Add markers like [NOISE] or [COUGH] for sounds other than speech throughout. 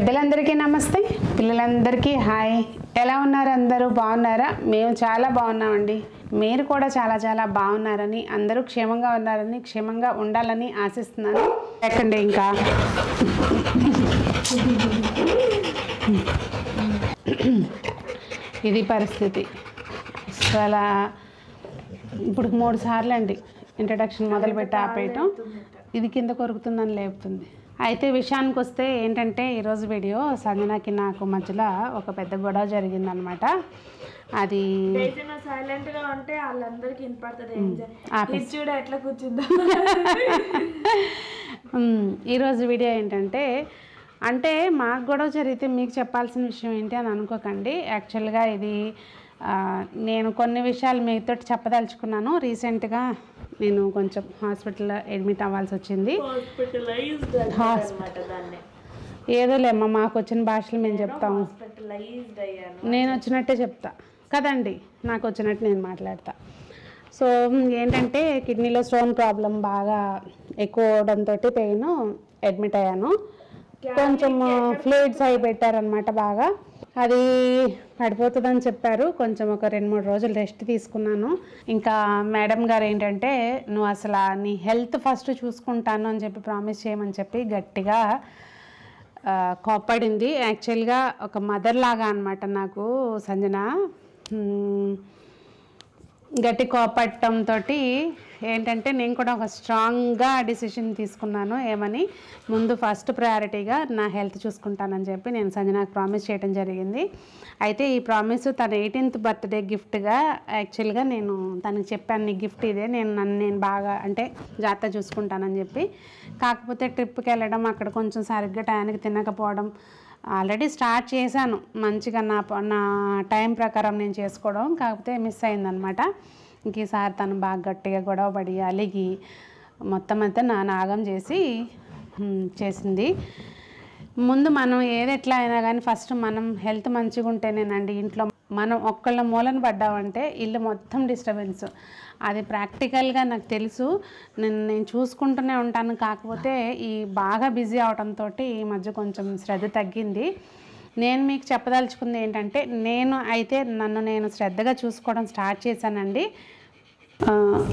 పెద్దలందరికీ నమస్తే పిల్లలందరికీ హాయ్ ఎలా ఉన్నారు అందరూ బాగున్నారా మేము చాలా బాగున్నామండి మీరు కూడా చాలా చాలా బాగున్నారని అందరూ క్షేమంగా ఉన్నారని క్షేమంగా ఉండాలని ఆశిస్తున్నాను లేకండి ఇంకా ఇది పరిస్థితి చాలా ఇప్పుడు మూడు సార్లు అండి ఇంట్రడక్షన్ మొదలుపెట్టి ఆపేయటం ఇది కింద కొరుకుతుందని లేపుతుంది అయితే విషయానికి వస్తే ఏంటంటే ఈరోజు వీడియో సంజనాకి నాకు మధ్యలో ఒక పెద్ద గొడవ జరిగిందనమాట అది సైలెంట్గా ఉంటే వాళ్ళందరికీ చూడ ఎట్లా కూర్చుందా [LAUGHS] ఈరోజు వీడియో ఏంటంటే అంటే మాకు గొడవ జరిగితే మీకు చెప్పాల్సిన విషయం ఏంటి అని అనుకోకండి యాక్చువల్గా ఇది నేను కొన్ని విషయాలు మీతో చెప్పదలుచుకున్నాను రీసెంట్గా నేను కొంచెం హాస్పిటల్లో అడ్మిట్ అవ్వాల్సి వచ్చింది ఏదో లేమ్మా మాకు వచ్చిన భాషలు మేము చెప్తాము నేను వచ్చినట్టే చెప్తా కదండి నాకు వచ్చినట్టు నేను మాట్లాడతా సో ఏంటంటే కిడ్నీలో స్టోన్ ప్రాబ్లం బాగా ఎక్కువ అవడంతో పెయిన్ అడ్మిట్ అయ్యాను కొంచెం ఫ్లూయిడ్స్ అవి పెట్టారనమాట బాగా అది పడిపోతుందని చెప్పారు కొంచెం ఒక రెండు మూడు రోజులు రెస్ట్ తీసుకున్నాను ఇంకా మేడం గారు ఏంటంటే నువ్వు అసలు నీ హెల్త్ ఫస్ట్ చూసుకుంటాను అని చెప్పి ప్రామిస్ చేయమని చెప్పి గట్టిగా కోప్పడింది యాక్చువల్గా ఒక మదర్ లాగా అనమాట నాకు సంజన గట్టి కోపట్టంతో ఏంటంటే నేను కూడా ఒక స్ట్రాంగ్గా డిసిషన్ తీసుకున్నాను ఏమని ముందు ఫస్ట్ ప్రయారిటీగా నా హెల్త్ చూసుకుంటానని చెప్పి నేను సంజనాకు ప్రామిస్ చేయడం జరిగింది అయితే ఈ ప్రామిస్ తన ఎయిటీన్త్ బర్త్డే గిఫ్ట్గా యాక్చువల్గా నేను తనకు చెప్పాను నీ గిఫ్ట్ ఇదే నేను నన్ను నేను బాగా అంటే జాగ్రత్త చూసుకుంటానని చెప్పి కాకపోతే ట్రిప్కి వెళ్ళడం అక్కడ కొంచెం సరిగ్గా టయానికి తినకపోవడం ఆల్రెడీ స్టార్ట్ చేశాను మంచిగా నా నా టైం ప్రకారం నేను చేసుకోవడం కాకపోతే మిస్ అయిందనమాట ఇంకేసారి తను బాగా గట్టిగా గొడవ పడి అలిగి మొత్తం అంతా నా నాగం చేసి చేసింది ముందు మనం ఏది ఎట్లా అయినా కానీ ఫస్ట్ మనం హెల్త్ మంచిగా ఉంటేనేనండి ఇంట్లో మనం ఒక్కళ్ళ మూలన పడ్డామంటే ఇల్లు మొత్తం డిస్టర్బెన్స్ అది ప్రాక్టికల్గా నాకు తెలుసు నేను నేను చూసుకుంటూనే ఉంటాను కాకపోతే ఈ బాగా బిజీ అవడంతో ఈ మధ్య కొంచెం శ్రద్ధ తగ్గింది నేను మీకు చెప్పదలుచుకుంది ఏంటంటే నేను అయితే నన్ను నేను శ్రద్ధగా చూసుకోవడం స్టార్ట్ చేశానండి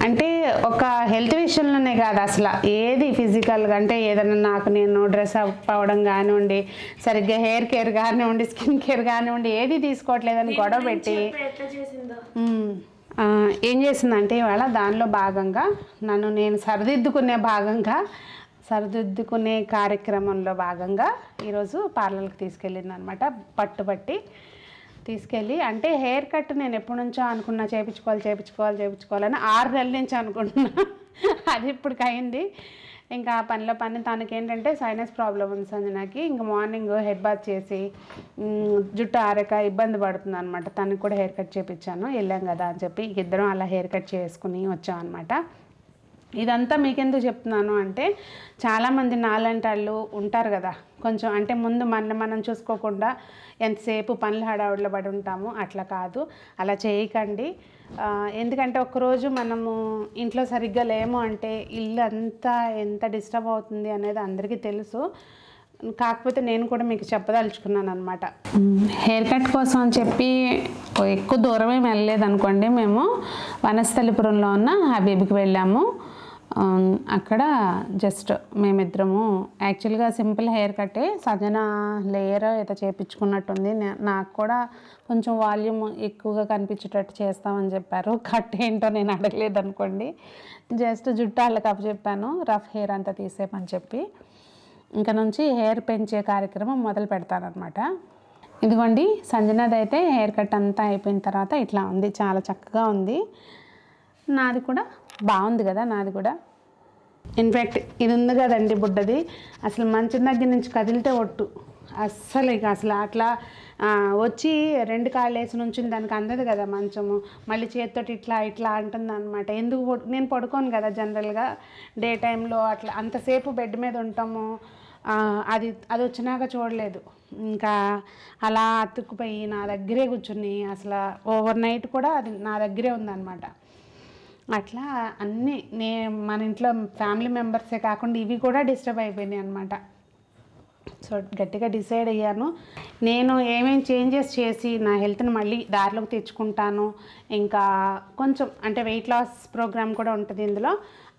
అంటే ఒక హెల్త్ విషయంలోనే కాదు అసలు ఏది ఫిజికల్గా అంటే ఏదైనా నాకు నేను డ్రెస్ అప్ అవ్వడం కానివ్వండి సరిగ్గా హెయిర్ కేర్ కానివ్వండి స్కిన్ కేర్ కానివ్వండి ఏది తీసుకోవట్లేదని గొడవ పెట్టి ఏం చేసిందంటే ఇవాళ దానిలో భాగంగా నన్ను నేను సరిదిద్దుకునే భాగంగా సరిదిద్దుకునే కార్యక్రమంలో భాగంగా ఈరోజు పార్లర్కి తీసుకెళ్ళింది అనమాట పట్టుబట్టి తీసుకెళ్ళి అంటే హెయిర్ కట్ నేను ఎప్పటి నుంచో అనుకున్నా చేయించుకోవాలి చేయించుకోవాలి చేయించుకోవాలని ఆరు నెలల నుంచి అనుకుంటున్నా [LAUGHS] అది ఇప్పుడు అయింది ఇంకా పనిలో పని తనకి ఏంటంటే సైనస్ ప్రాబ్లం ఉంది నాకు ఇంక మార్నింగ్ హెడ్ బాత్ చేసి జుట్టు ఆరక ఇబ్బంది పడుతుంది అనమాట తనకి కూడా హెయిర్ కట్ చేయించాను వెళ్ళాం కదా అని చెప్పి ఇద్దరం అలా హెయిర్ కట్ చేసుకుని వచ్చాం అనమాట ఇదంతా మీకెందుకు చెప్తున్నాను అంటే చాలామంది నాలంటాళ్ళు ఉంటారు కదా కొంచెం అంటే ముందు మన మనం చూసుకోకుండా ఎంతసేపు పనులు హడావుడిలో పడి ఉంటాము అట్లా కాదు అలా చేయకండి ఎందుకంటే ఒకరోజు మనము ఇంట్లో సరిగ్గా లేము అంటే ఇల్లు అంతా ఎంత డిస్టర్బ్ అవుతుంది అనేది అందరికీ తెలుసు కాకపోతే నేను కూడా మీకు చెప్పదలుచుకున్నాను అనమాట హెయిర్ కట్ కోసం అని చెప్పి ఎక్కువ దూరం వెళ్ళలేదు అనుకోండి మేము వనస్థలిపురంలో ఉన్న హబీబ్కి వెళ్ళాము Um, అక్కడ జస్ట్ మేమిద్దరము యాక్చువల్గా సింపుల్ హెయిర్ కట్టే సజన లేయర్ అయితే చేపించుకున్నట్టుంది నాకు కూడా కొంచెం వాల్యూమ్ ఎక్కువగా కనిపించేటట్టు చేస్తామని చెప్పారు కట్ ఏంటో నేను అడగలేదు అనుకోండి జస్ట్ జుట్టు వాళ్ళకి చెప్పాను రఫ్ హెయిర్ అంతా తీసేయమని చెప్పి ఇంకా నుంచి హెయిర్ పెంచే కార్యక్రమం మొదలు పెడతానమాట ఇదిగోండి సంజనాది అయితే హెయిర్ కట్ అంతా అయిపోయిన తర్వాత ఇట్లా ఉంది చాలా చక్కగా ఉంది నాది కూడా బాగుంది కదా నాది కూడా ఇన్ఫ్యాక్ట్ ఇది ఉంది కదండి బుడ్డది అసలు మంచం దగ్గర నుంచి కదిలితే ఒట్టు అస్సలు ఇక అసలు అట్లా వచ్చి రెండు కాళ్ళు వేసి నుంచి దానికి అందదు కదా మంచము మళ్ళీ చేతితోటి ఇట్లా ఇట్లా అంటుంది అనమాట ఎందుకు నేను పడుకోను కదా జనరల్గా డే టైంలో అట్లా అంతసేపు బెడ్ మీద ఉంటాము అది అది వచ్చినాక చూడలేదు ఇంకా అలా అతుక్కుపోయి నా దగ్గరే కూర్చుని అసలు ఓవర్ నైట్ కూడా అది నా దగ్గరే ఉందన్నమాట అట్లా అన్నీ నే మన ఇంట్లో ఫ్యామిలీ మెంబర్సే కాకుండా ఇవి కూడా డిస్టర్బ్ అయిపోయినాయి అనమాట సో గట్టిగా డిసైడ్ అయ్యాను నేను ఏమేమి చేంజెస్ చేసి నా హెల్త్ని మళ్ళీ దారిలోకి తెచ్చుకుంటాను ఇంకా కొంచెం అంటే వెయిట్ లాస్ ప్రోగ్రామ్ కూడా ఉంటుంది ఇందులో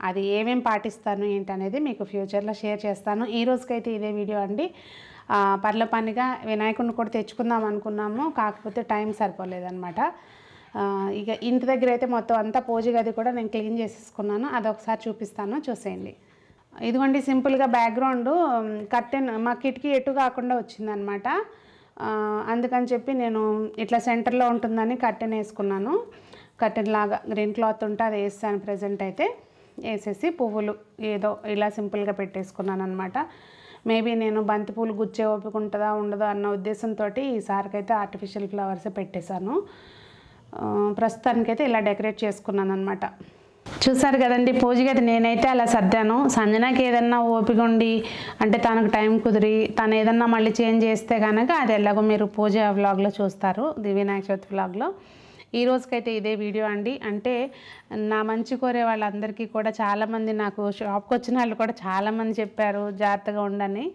అది ఏమేమి పాటిస్తాను ఏంటనేది మీకు ఫ్యూచర్లో షేర్ చేస్తాను ఈ రోజుకైతే ఇదే వీడియో అండి పనిగా వినాయకుడిని కూడా తెచ్చుకుందాం అనుకున్నాము కాకపోతే టైం సరిపోలేదనమాట ఇక ఇంటి దగ్గర అయితే మొత్తం అంతా పూజ గది కూడా నేను క్లీన్ చేసేసుకున్నాను అదొకసారి చూపిస్తాను చూసేయండి ఇదిగోండి సింపుల్గా బ్యాక్గ్రౌండ్ కర్టెన్ మా కిటికీ ఎటు కాకుండా వచ్చిందనమాట అందుకని చెప్పి నేను ఇట్లా సెంటర్లో ఉంటుందని కర్టెన్ వేసుకున్నాను కర్టెన్ లాగా గ్రీన్ క్లాత్ ఉంటే అది వేస్తాను ప్రజెంట్ అయితే వేసేసి పువ్వులు ఏదో ఇలా సింపుల్గా పెట్టేసుకున్నాను అనమాట మేబీ నేను బంతిపూలు గుచ్చే ఓపిక ఉంటుందా ఉండదా అన్న ఉద్దేశంతో ఈసారికైతే ఆర్టిఫిషియల్ ఫ్లవర్సే పెట్టేశాను ప్రస్తుతానికైతే ఇలా డెకరేట్ చేసుకున్నాను అనమాట చూసారు కదండి పూజ గది నేనైతే అలా సర్దాను సంజనాకి ఏదన్నా ఓపిక ఉండి అంటే తనకు టైం కుదిరి తను ఏదన్నా మళ్ళీ చేంజ్ చేస్తే కనుక అది ఎలాగో మీరు పూజ వ్లాగ్లో చూస్తారు వినాయక చవితి వ్లాగ్లో ఈ రోజుకైతే ఇదే వీడియో అండి అంటే నా మంచి కోరే వాళ్ళందరికీ కూడా చాలామంది నాకు షాప్కి వచ్చిన వాళ్ళు కూడా చాలామంది చెప్పారు జాగ్రత్తగా ఉండని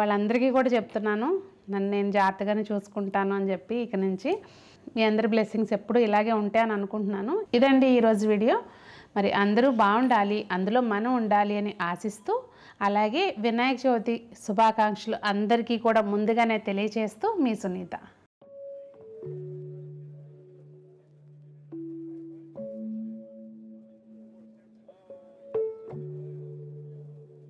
వాళ్ళందరికీ కూడా చెప్తున్నాను నన్ను నేను జాగ్రత్తగానే చూసుకుంటాను అని చెప్పి ఇక నుంచి మీ అందరి బ్లెస్సింగ్స్ ఎప్పుడు ఇలాగే ఉంటాయి అని అనుకుంటున్నాను ఇదండి ఈరోజు వీడియో మరి అందరూ బాగుండాలి అందులో మనం ఉండాలి అని ఆశిస్తూ అలాగే వినాయక చవితి శుభాకాంక్షలు అందరికీ కూడా ముందుగానే తెలియచేస్తూ మీ సునీత